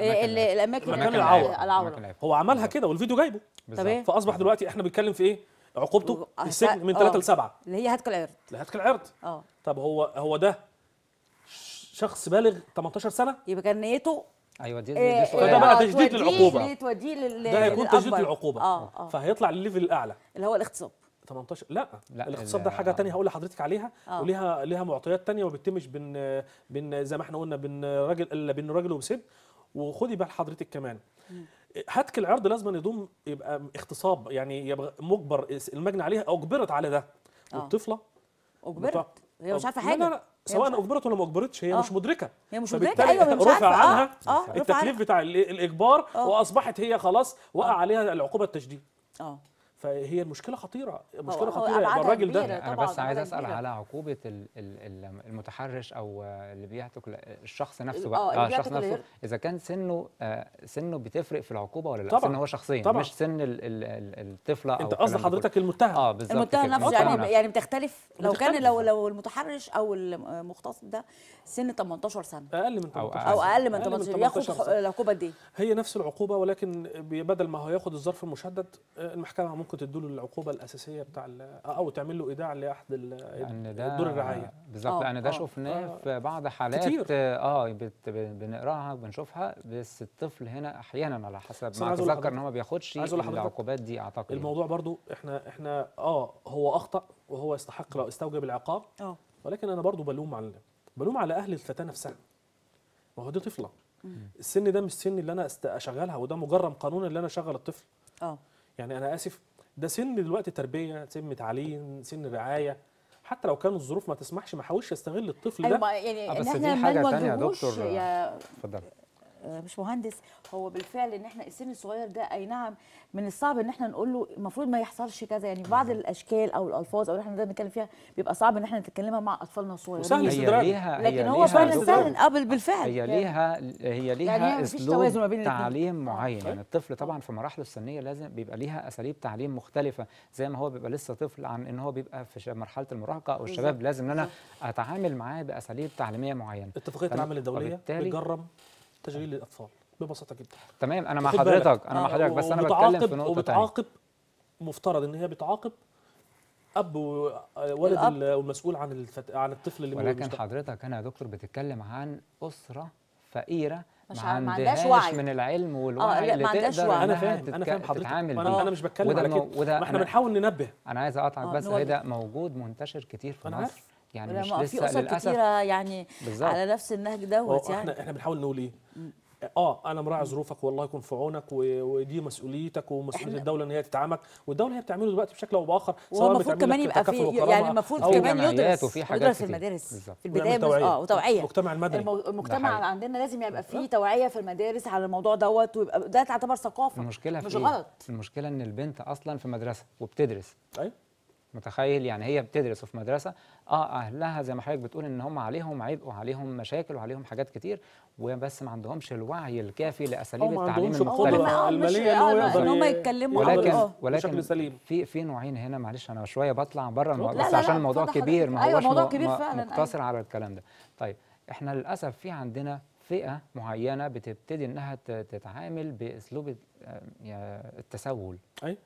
الاماكن العوره العوره هو عملها كده والفيديو جايبه إيه؟ فاصبح دلوقتي احنا بنتكلم في ايه عقوبته السجن من 3 ل 7 اللي هي هتك العرض اللي هتك العرض اه طب هو هو ده شخص بالغ 18 سنه يبقى كان نيته ايوه دي, دي آه، فده بقى آه، تجديد للعقوبه ده هيكون تجديد للعقوبه آه آه. فهيطلع للليفل الاعلى اللي هو الاغتصاب 18 لا, لا الاغتصاب ده حاجه ثانيه هقول لحضرتك عليها آه. وليها ليها معطيات ثانيه وما بتتمش بين بين زي ما احنا قلنا بين راجل بين راجل وست وخدي بال حضرتك كمان هتك العرض لازم يضم يبقى اغتصاب يعني يبقى مجبر المجني عليها اجبرت على ده آه. والطفله اجبرت بتاع... هي مش عارفه حاجه لا لا سواء اجبرت ولا ما اجبرتش هي أوه. مش مدركه هي مش مدركه ايوه مش رفع عنها آه. آه. التكليف بتاع الاجبار أوه. واصبحت هي خلاص وقع أوه. عليها العقوبه التشديد اه فهي المشكله خطيره مشكله خطيره يعني الراجل ده انا بس عايز اسال على عقوبه المتحرش او اللي بيعتق الشخص نفسه بقى اه, آه، الشخص نفسه اذا كان سنه آه، سنه بتفرق في العقوبه ولا لا طبعا سن هو شخصيا مش سن الطفله او انت قصد حضرتك المتهم اه بالظبط المتهم نفسه يعني يعني بتختلف لو كان لو لو المتحرش او المختص ده سن 18 سنه اقل من 18 او اقل من 18 ياخد العقوبه دي هي نفس العقوبه ولكن بدل ما هو ياخد الظرف المشدد آه، المحكمه ممكن ممكن تدوا له العقوبه الاساسيه بتاع آه، او تعمل له ايداع لاحد دور الرعايه بالظبط لان ده آه، شفناه آه. في بعض حالات كتير. اه بنقراها وبنشوفها بس الطفل هنا احيانا على حسب ما اتذكر ان هو ما بياخدش العقوبات دي اعتقد الموضوع برضو احنا احنا اه هو اخطا وهو يستحق لو استوجب العقاب اه ولكن انا برضو بلوم على بلوم على اهل الفتاه نفسها ما هو دي طفله السن ده مش السن اللي انا اشغلها وده مجرم قانونا اللي انا اشغل الطفل اه يعني انا اسف ده سن دلوقتي تربيه سن تعليم سن رعايه حتى لو كانت الظروف ما تسمحش ما حاولش استغل الطفل ده أيوة، يعني بس دي حاجه ثانيه يا دكتور اتفضل آه، مش مهندس هو بالفعل ان احنا السن الصغير ده اي نعم من الصعب ان احنا نقول له المفروض ما يحصلش كذا يعني بعض الاشكال او الالفاظ او اللي احنا بنتكلم فيها بيبقى صعب ان احنا نتكلمها مع اطفالنا الصغيرين وسهل استدراك لكن هو فعلا سهل قبل آه، بالفعل هي يعني ليها هي يعني ليها يعني اسلوب تعليم معين طيب. يعني الطفل طبعا في مراحله السنيه لازم بيبقى ليها اساليب تعليم مختلفه زي ما هو بيبقى لسه طفل عن ان هو بيبقى في مرحله المراهقه او الشباب لازم ان انا اتعامل معاه باساليب تعليميه معينه اتفاقيه العمل الدوليه بتجرم تشغيل الاطفال ببساطه جدا تمام انا مع حضرتك انا مع آه، حضرتك بس انا بتكلم في نقطه وبتعاقب تانية. مفترض ان هي بتعاقب اب والد آه، المسؤول عن الفت... عن الطفل اللي ولكن مستقبل. حضرتك انا يا دكتور بتتكلم عن اسره فقيره مش ما عندهاش وعي من العلم آه، والوعي آه اللي تقدر وعي. انا فاهم تتك... انا فاهم حضرتك انا, أنا مش بتكلم على كده وده ما احنا بنحاول ننبه انا عايز اقاطعك آه بس هي ده موجود منتشر كتير في مصر عارف. يعني مش لسه في للاسف كتيره يعني بالزبط. على نفس النهج دوت يعني احنا احنا بنحاول نقول ايه؟ اه انا مراعي ظروفك والله يكون في عونك ودي مسؤوليتك ومسؤوليه الدوله ان هي تدعمك والدوله هي بتعمله دلوقتي بشكل او باخر سواء المفروض كمان يبقى في يعني المفروض كمان يدرس وفي حاجات يدرس في المدارس في البدايه اه وتوعيه المجتمع المدني المجتمع عندنا لازم يبقى في أه؟ توعيه في المدارس على الموضوع دوت ويبقى ده تعتبر ثقافه المشكله مش إيه؟ غلط المشكله ان البنت اصلا في مدرسه وبتدرس ايوه متخيل يعني هي بتدرس في مدرسه اه اهلها زي ما حضرتك بتقول ان هم عليهم عبء وعليهم مشاكل وعليهم حاجات كتير وبس ما عندهمش الوعي الكافي لاساليب التعليم المختلفه الماليه آه، ان هم يتكلموا ولكن أوه. ولكن سليم. في في نوعين هنا معلش انا شويه بطلع بره بس لا لا عشان لا الموضوع كبير ما أيوة، هوش أيوة كبير فعلا مقتصر أيوة. على الكلام ده طيب احنا للاسف في عندنا فئه معينه بتبتدي انها تتعامل باسلوب آه، التسول ايوه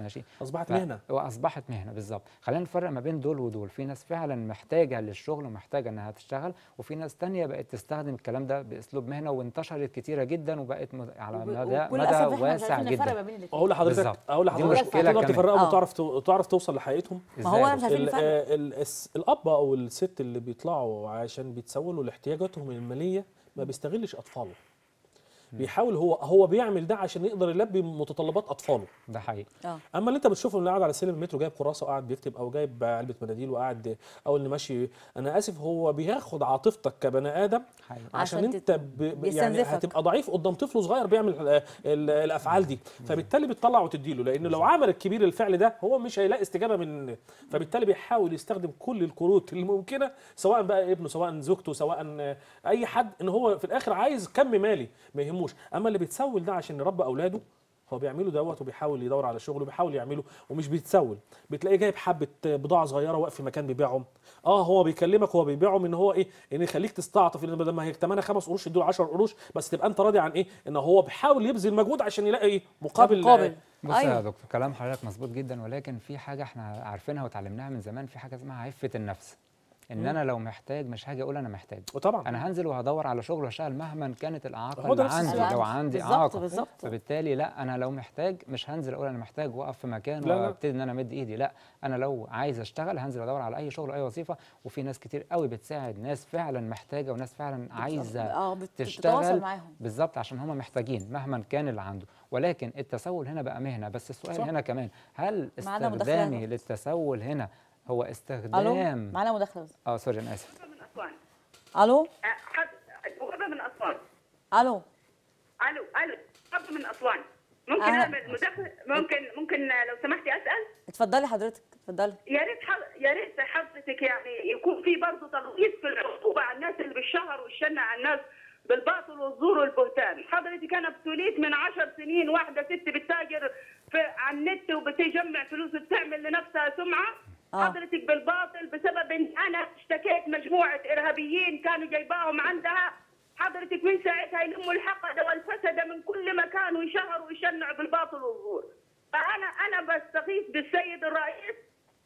ماشي اصبحت ف... مهنه واصبحت مهنه بالظبط خلينا نفرق ما بين دول ودول في ناس فعلا محتاجه للشغل ومحتاجه انها تشتغل وفي ناس تانية بقت تستخدم الكلام ده باسلوب مهنه وانتشرت كتيره جدا وبقت م... على وب... مدى مدى واسع جدا اقول لحضرتك اقول لحضرتك تقدر تفرقهم آه. وتعرف تعرف توصل لحقيقتهم ما هو مش عارفين آه، الاب او الست اللي بيطلعوا عشان بيتسولوا لاحتياجاتهم الماليه ما بيستغلش اطفاله بيحاول هو هو بيعمل ده عشان يقدر يلبي متطلبات اطفاله ده حقيقي آه. اما اللي انت بتشوفه اللي قاعد على سلم المترو جايب كراسه وقاعد بيكتب او جايب علبه مناديل وقاعد او اللي ماشي انا اسف هو بياخد عاطفتك كبني ادم حقيقي. عشان, عشان انت ب... يعني هتبقى ضعيف قدام طفل صغير بيعمل آه، الافعال دي فبالتالي بتطلع وتديله لانه لو عمل الكبير الفعل ده هو مش هيلاقي استجابه من فبالتالي بيحاول يستخدم كل الكروت الممكنه سواء بقى ابنه سواء زوجته سواء آه، اي حد ان هو في الاخر عايز كم مالي ما بيفهموش اما اللي بيتسول ده عشان يربى اولاده هو بيعمله دوت وبيحاول يدور على شغل وبيحاول يعمله ومش بيتسول بتلاقيه جايب حبه بضاعه صغيره واقف في مكان بيبيعهم اه هو بيكلمك هو بيبيعهم ان هو ايه ان يخليك تستعطف بدل ما 8 خمس قروش يديله 10 قروش بس تبقى انت راضي عن ايه ان هو بيحاول يبذل مجهود عشان يلاقي ايه مقابل مقابل بص يا أيوه. دكتور كلام حضرتك مظبوط جدا ولكن في حاجه احنا عارفينها وتعلمناها من زمان في حاجه اسمها عفه النفس ان انا لو محتاج مش هاجي اقول انا محتاج وطبعا انا هنزل وهدور على شغل وهشتغل مهما كانت الاعاقه اللي عندي لو عندي اعاقه بالزبط. فبالتالي لا انا لو محتاج مش هنزل اقول انا محتاج واقف في مكان وابتدي ان انا امد ايدي لا انا لو عايز اشتغل هنزل ادور على اي شغل اي وظيفه وفي ناس كتير قوي بتساعد ناس فعلا محتاجه وناس فعلا عايزه آه تشتغل بالظبط عشان هم محتاجين مهما كان اللي عنده ولكن التسول هنا بقى مهنه بس السؤال صح. هنا كمان هل استخدامي للتسول هنا هو استخدام الو معانا مداخله اه سوري انا اسف من اسوان الو آه، حد من اسوان الو الو الو حد من اسوان ممكن اعمل مداخله ممكن ممكن آه، لو سمحتي اسال اتفضلي حضرتك اتفضلي يا ريت يا ريت حضرتك يعني يكون في برضه تنقيص في العقوبه على الناس اللي بالشهر والشنة على الناس بالباطل والزور والبهتان حضرتك انا ابتليت من 10 سنين واحده ست بتتاجر في على النت وبتجمع فلوس وبتعمل لنفسها سمعه آه. حضرتك بالباطل بسبب ان انا اشتكيت مجموعه ارهابيين كانوا جايباهم عندها حضرتك من ساعتها يلموا الحقد والفسد من كل مكان ويشهروا ويشنعوا بالباطل والزور فانا انا بستغيث بالسيد الرئيس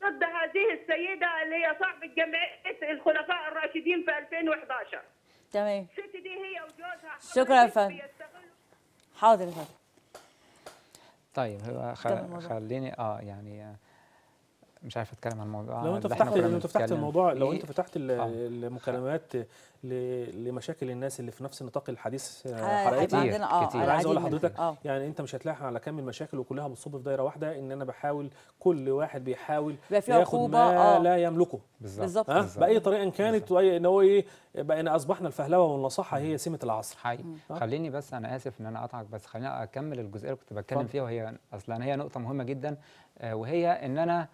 ضد هذه السيده اللي هي صاحبه جمعيه الخلفاء الراشدين في 2011 تمام الست دي هي وجوزها شكرا يا فندم حاضر يا فندم طيب خليني اه يعني مش عارف اتكلم عن الموضوع لو انت فتحت لو انت فتحت الموضوع لو انت إيه؟ فتحت آه. المكالمات لمشاكل الناس اللي في نفس نطاق الحديث آه، آه، حضرتك كتير انا عايز اقول لحضرتك آه. يعني انت مش هتلاحق على كم المشاكل وكلها بتصب في دايره واحده ان انا بحاول كل واحد بيحاول ياخد ما آه. لا يملكه بالظبط باي طريقه إن كانت واي ان هو ايه بقينا اصبحنا الفهلوه والنصحه هي سمه العصر حقيقي خليني بس انا اسف ان انا اقطعك بس خليني اكمل الجزئيه اللي كنت بتكلم فيها وهي اصلا هي نقطه مهمه جدا وهي ان انا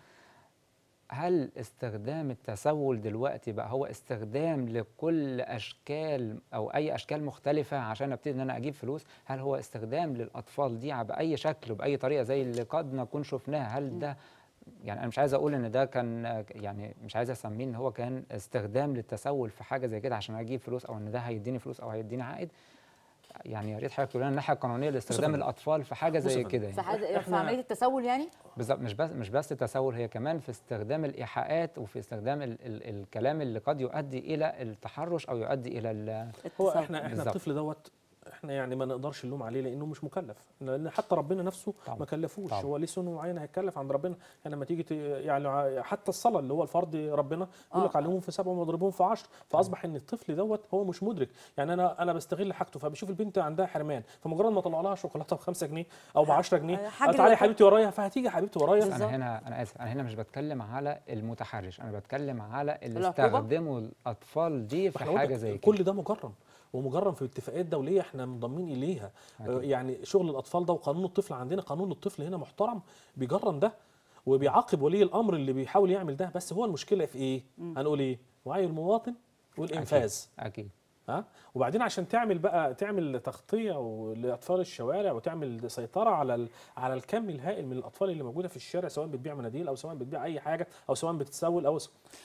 هل استخدام التسول دلوقتي بقى هو استخدام لكل اشكال او اي اشكال مختلفه عشان ابتدي ان انا اجيب فلوس هل هو استخدام للاطفال دي باي شكل وباي طريقه زي اللي قد نكون شفناها هل ده يعني انا مش عايز اقول ان ده كان يعني مش عايز اسميه ان هو كان استخدام للتسول في حاجه زي كده عشان اجيب فلوس او ان ده هيديني فلوس او هيديني عائد يعني يا ريت حضرتك تقول لنا الناحيه القانونيه لاستخدام الاطفال في حاجه زي كده يعني. في حاجه في عمليه التسول يعني بالظبط مش بس مش بس التسول هي كمان في استخدام الايحاءات وفي استخدام ال ال الكلام اللي قد يؤدي الى التحرش او يؤدي الى هو احنا احنا الطفل دوت احنا يعني ما نقدرش نلوم عليه لانه مش مكلف لان حتى ربنا نفسه طبعا. ما كلفوش طبعا. هو ليه سنه معينه هيتكلف عند ربنا يعني لما تيجي يعني حتى الصلاه اللي هو الفرض ربنا يقول لك آه. علمهم في سبع ومضربهم في عشر فاصبح ان الطفل دوت هو مش مدرك يعني انا انا بستغل حاجته فبشوف البنت عندها حرمان فمجرد ما طلع لها شوكولاته ب 5 جنيه او ب 10 جنيه تعالي آه، يا حبيبتي ورايا فهتيجي حبيبتي ورايا انا هنا انا اسف انا هنا مش بتكلم على المتحرش انا بتكلم على اللي استخدموا الاطفال دي في حاجه زي كده كل ده مجرم ومجرم في اتفاقيات دوليه احنا منضمين اليها أكيد. آه، يعني شغل الاطفال ده وقانون الطفل عندنا قانون الطفل هنا محترم بيجرم ده وبيعاقب ولي الامر اللي بيحاول يعمل ده بس هو المشكله في ايه؟ هنقول ايه؟ وعي المواطن والانفاذ اكيد, أكيد. ها وبعدين عشان تعمل بقى تعمل تغطيه لاطفال الشوارع وتعمل سيطره على على الكم الهائل من الاطفال اللي موجوده في الشارع سواء بتبيع مناديل او سواء بتبيع اي حاجه او سواء بتسول او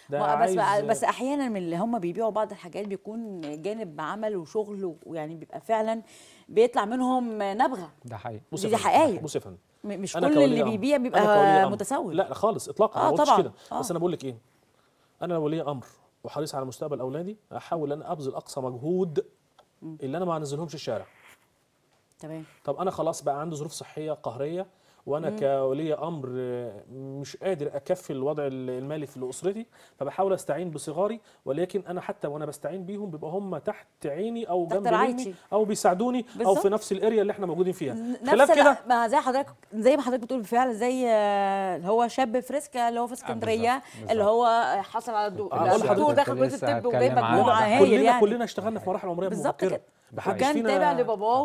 ده بس عايز بس احيانا من اللي هم بيبيعوا بعض الحاجات بيكون جانب عمل وشغل ويعني بيبقى فعلا بيطلع منهم نبغه ده حقيقي دي حقائق مسفا مش كل اللي آه. بيبيع بيبقى آه. متسول لا خالص اطلاقا آه ما كده آه. بس انا بقول لك ايه انا ولي امر وحريص على مستقبل اولادي احاول ان ابذل اقصى مجهود اللي انا ما انزلهمش الشارع تمام طب انا خلاص بقى عندي ظروف صحيه قهريه وانا كولي امر مش قادر اكفي الوضع المالي في اسرتي فبحاول استعين بصغاري ولكن انا حتى وانا بستعين بيهم بيبقى هم تحت عيني او جنب عيني او بيساعدوني او في نفس الاريا اللي احنا موجودين فيها خلاف كده ما زي حضرتك زي ما حضرتك بتقول بالفعل زي اللي هو شاب فريسكا اللي هو في آه، اسكندريه اللي هو حصل على الدور دخل كليه الطب وجايب مجموعه هايله كلنا يعني. كلنا اشتغلنا في مراحل عمريه بالظبط كده وكان تابع آه، لباباه آه،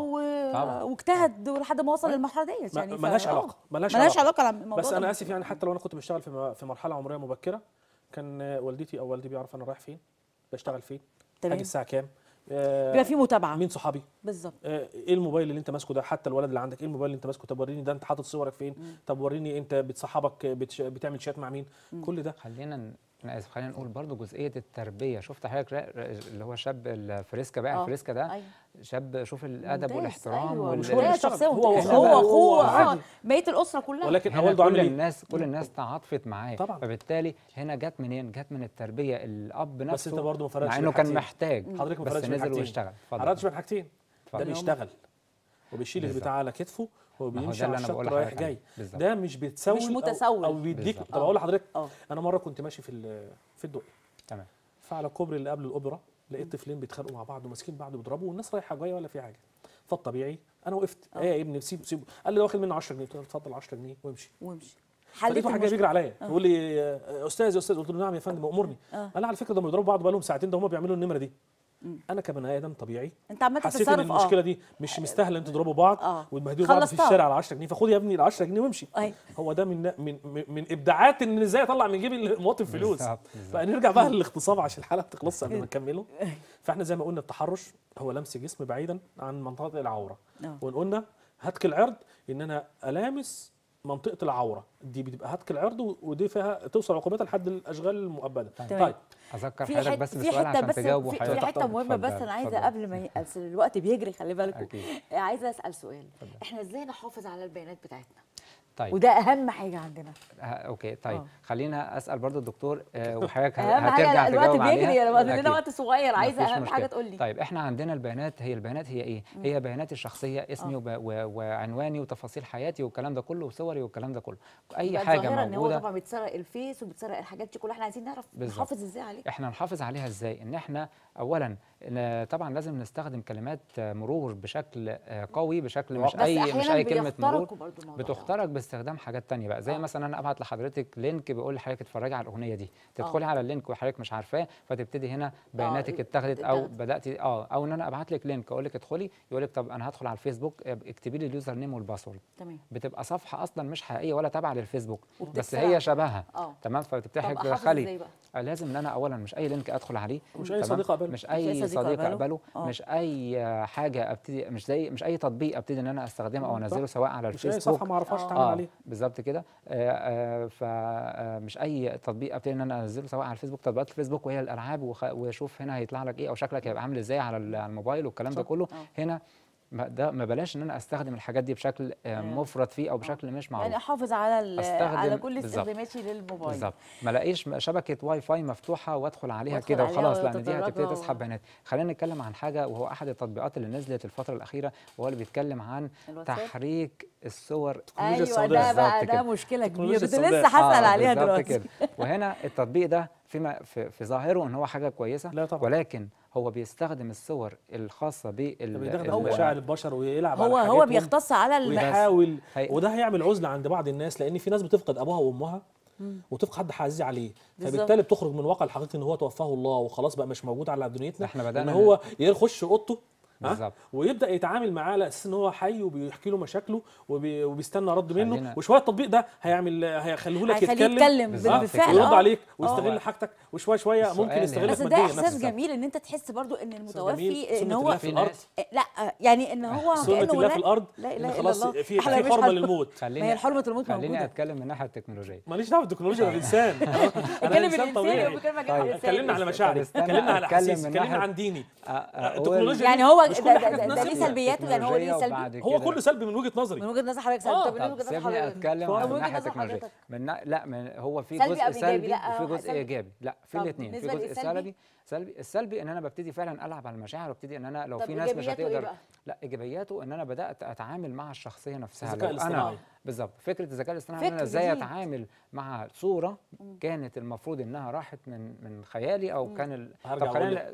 و... واجتهد لحد ما وصل للمرحله ديت يعني ملهاش ف... علاقه ملهاش علاقه, علاقة الموضوع بس انا اسف يعني حتى لو انا كنت بشتغل في في مرحله عمريه مبكره كان والدتي او والدي بيعرف انا رايح فين بشتغل فين تمام الساعه كام آه، بيبقى في متابعه مين صحابي بالظبط ايه الموبايل اللي انت ماسكه ده حتى الولد اللي عندك ايه الموبايل اللي انت ماسكه طب وريني ده انت حاطط صورك فين مم. طب وريني انت بتصحابك بتش... بتعمل شات مع مين مم. كل ده خلينا انا اسف خلينا نقول برضو جزئيه التربيه شفت حضرتك اللي هو شاب الفريسكا بقى اه، الفريسكا ده أيوة. شاب شوف الادب والاحترام أيوة. وال... شخصيه هو هو بقيه الاسره كلها ولكن والده كل الناس كل الناس تعاطفت معاه فبالتالي هنا جت منين جت من التربيه الاب نفسه بس انت برضه ما فرقتش مع انه كان محتاج حضرتك ما فرقتش بس نزل واشتغل ما فرقتش بين حاجتين ده بيشتغل وبيشيل اللي بتاع على كتفه هو بيمشي على الشط رايح جاي بالزبط. ده مش بيتسول مش متسول او, بيديك طب اقول لحضرتك اه. انا مره كنت ماشي في في الدقي تمام فعلى الكوبري اللي قبل الاوبرا لقيت طفلين بيتخانقوا مع بعض وماسكين بعض وبيضربوا والناس رايحه جايه ولا في حاجه فالطبيعي انا وقفت اه. ايه يا ابني سيبه سيبه قال لي واخد منه 10 جنيه قلت له اتفضل 10 جنيه وامشي وامشي حليت واحد جاي بيجري عليا اه. يقول لي استاذ يا استاذ قلت له نعم يا فندم امرني قال على فكره ده بيضربوا بعض بقالهم ساعتين ده هم بيعملوا النمره دي انا كبني ادم طبيعي انت عمال تتصرف حسيت ان آه. المشكله آه. دي مش مستاهله انتوا تضربوا بعض آه. وتبهدلوا بعض في الشارع على 10 جنيه فخد يا ابني ال 10 جنيه وامشي هو ده من من من ابداعات ان ازاي اطلع من جيب المواطن فلوس فنرجع بقى للاغتصاب عشان الحلقه بتخلص قبل ما نكمله فاحنا زي ما قلنا التحرش هو لمس جسم بعيدا عن منطقه العوره آه. وقلنا هتك العرض ان انا الامس منطقه العوره دي بتبقى هتك العرض ودي فيها توصل عقوبتها لحد الاشغال المؤبده طيب, طيب. اذكر حضرتك بس بسؤال عشان بس تجاوبه في, في حته مهمه بس انا عايزه قبل ما الوقت بيجري خلي بالكم عايزه اسال سؤال احنا ازاي نحافظ على البيانات بتاعتنا طيب وده اهم حاجه عندنا اوكي طيب أوه. خلينا اسال برضو الدكتور آه وحضرتك هترجع الوقت بيجري انا عندنا وقت صغير عايزه اهم مشكلة. حاجه تقول لي طيب احنا عندنا البيانات هي البيانات هي ايه مم. هي بياناتي الشخصيه اسمي آه. وب... و... وعنواني وتفاصيل حياتي والكلام ده كله وصوري والكلام ده كله اي حاجه موجوده ان هو طبعا بيتسرق الفيس وبيتسرق الحاجات دي كلها احنا عايزين نعرف بالزبط. نحافظ ازاي عليها احنا نحافظ عليها ازاي ان احنا اولا طبعا لازم نستخدم كلمات مرور بشكل آه، قوي بشكل مش اي مش اي كلمه مرور بتخترق باستخدام حاجات تانية بقى زي آه. مثلا انا ابعت لحضرتك لينك بيقول لحضرتك اتفرجي على الاغنيه دي آه. تدخلي آه. على اللينك وحضرتك مش عارفاه فتبتدي هنا بياناتك آه. اتاخدت او بداتي اه او ان انا ابعت لك لينك اقول لك ادخلي يقول لك طب انا هدخل على الفيسبوك آه، اكتبي لي اليوزر نيم والباسورد تمام بتبقى صفحه اصلا مش حقيقيه ولا تابعه للفيسبوك بس هي شبهها آه. تمام فبتفتحي تدخلي لازم ان انا اولا مش اي لينك ادخل عليه مش اي صديقه يقبله مش اي صديق اقبله آه. مش اي حاجه ابتدي مش زي مش اي تطبيق ابتدي ان انا استخدمه او انزله سواء على الفيسبوك مش اي صفحه ما اعرفهاش اتعامل آه. عليها بالظبط كده آه، آه، فمش آه، اي تطبيق ابتدي ان انا انزله سواء على الفيسبوك تطبيقات الفيسبوك وهي الالعاب وشوف هنا هيطلع لك ايه او شكلك هيبقى عامل ازاي على الموبايل والكلام ده كله هنا ده ما بلاش ان انا استخدم الحاجات دي بشكل آه، آه. مفرط فيه او بشكل آه. مش معروف يعني احافظ على على كل استخداماتي للموبايل بالظبط ما الاقيش شبكه واي فاي مفتوحه وادخل عليها كده وخلاص لان دي هتبتدي تسحب بيانات خلينا نتكلم عن حاجه وهو احد التطبيقات اللي نزلت الفتره الاخيره وهو اللي بيتكلم عن تحريك الصور ايوه ده بقى ده مشكله كبيره كنت لسه هسال عليها دلوقتي وهنا التطبيق ده فيما في, في ظاهره ان هو حاجه كويسه لا طبعا. ولكن هو بيستخدم الصور الخاصه بال بيستخدم مشاعر البشر ويلعب هو على هو بيختص على ويحاول وده هيعمل عزله عند بعض الناس لان في ناس بتفقد ابوها وامها وتفقد حد عزيز عليه فبالتالي بتخرج من واقع الحقيقي ان هو توفاه الله وخلاص بقى مش موجود على دنيتنا احنا بدانا ان هو يخش اوضته بالظبط ويبدا يتعامل معاه على اساس ان هو حي وبيحكي له مشاكله وبي... وبيستنى رد منه وشويه التطبيق ده هيعمل هيخليه لك يتكلم يتكلم بالفعل ويرد عليك آه. ويستغل آه. حاجتك وشويه شويه ممكن يعني. يستغلك بس ده احساس جميل ان انت تحس برضو ان المتوفي ان هو في الارض آه، لا يعني ان هو سنه الله في الارض لا اله الا في حرمه للموت ما هي حرمه الموت موجوده خليني اتكلم من الناحيه التكنولوجيه ماليش دعوه بالتكنولوجيا انا انسان انا انسان طبيعي اتكلمنا طيب، على مشاعري اتكلمنا على احاسيس اتكلمنا عن ديني آه، آه، التكنولوجيا يعني هو ده ليه سلبياته يعني هو ليه سلبي هو كله سلبي من وجهه نظري من وجهه نظر حضرتك سلبي طب من وجهه نظر حضرتك اتكلم من ناحيه التكنولوجيا لا هو في جزء سلبي وفي جزء ايجابي لا في الاثنين في جزء السلبي سلبي السلبي ان انا ببتدي فعلا العب على المشاعر وابتدي ان انا لو في ناس مش إيه هتقدر لا ايجابياته ان انا بدات اتعامل مع الشخصيه نفسها الذكاء الاصطناعي بالظبط فكره الذكاء الاصطناعي ان انا ازاي اتعامل مع صوره كانت المفروض انها راحت من من خيالي او كان ال... هرجع اقول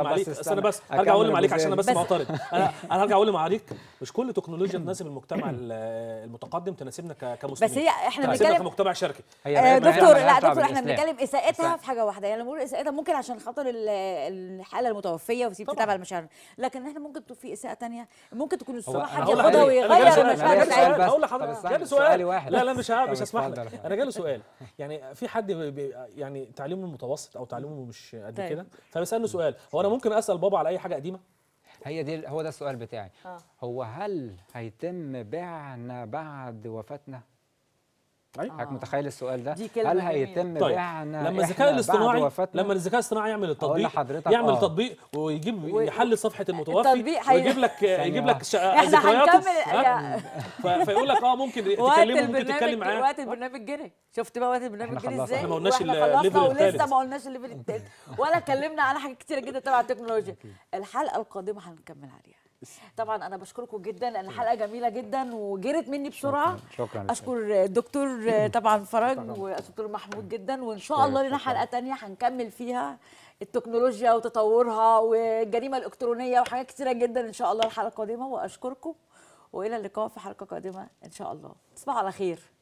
هرجع اقول معاليك انا بس هرجع اقول معاليك عشان انا بس, معترض انا انا هرجع اقول معاليك مش كل تكنولوجيا تناسب المجتمع المتقدم تناسبنا كمسلمين بس هي احنا بنتكلم كمجتمع شركي آه، دكتور لا دكتور احنا بنتكلم اساءتها في حاجه واحده يعني بنقول اساءتها ممكن عشان خاطر الحاله المتوفيه وسيب تتابع المشاعر لكن احنا ممكن تكون في اساءه ثانيه ممكن تكون الصراحه حد ياخدها ويغير المشاعر هقول لحضرتك جالي سؤال لا لا مش مش هسمح لك انا جالي سؤال يعني في حد يعني تعليمه متوسط او تعليمه مش قد طيب. كده فبساله سؤال هو انا ممكن اسال بابا على اي حاجه قديمه هي دي هو ده السؤال بتاعي آه. هو هل هيتم بيعنا بعد وفاتنا أيوة. حضرتك متخيل السؤال ده هل هيتم طيب. بيعنا لما الذكاء الاصطناعي لما الذكاء الاصطناعي يعمل التطبيق يعمل آه. تطبيق ويجيب و... يحلل صفحه المتوفي ويجيب لك يجيب لك ف... فيقول لك اه ممكن تكلمه ممكن تتكلم معاه وقت البرنامج جري شفت بقى وقت البرنامج جري ازاي احنا ما قلناش الليفل الثالث ولسه ما قلناش الليفل الثالث ولا اتكلمنا على حاجات كتيره جدا تبع التكنولوجيا الحلقه القادمه هنكمل عليها طبعا انا بشكركم جدا لان الحلقه جميله جدا وجرت مني بسرعه شكرا, شكرا اشكر الدكتور طبعا فرج والدكتور محمود جدا وان شاء الله لنا حلقه ثانيه هنكمل فيها التكنولوجيا وتطورها والجريمه الالكترونيه وحاجات كتيره جدا ان شاء الله الحلقه القادمه واشكركم والى اللقاء في حلقه قادمه ان شاء الله تصبحوا على خير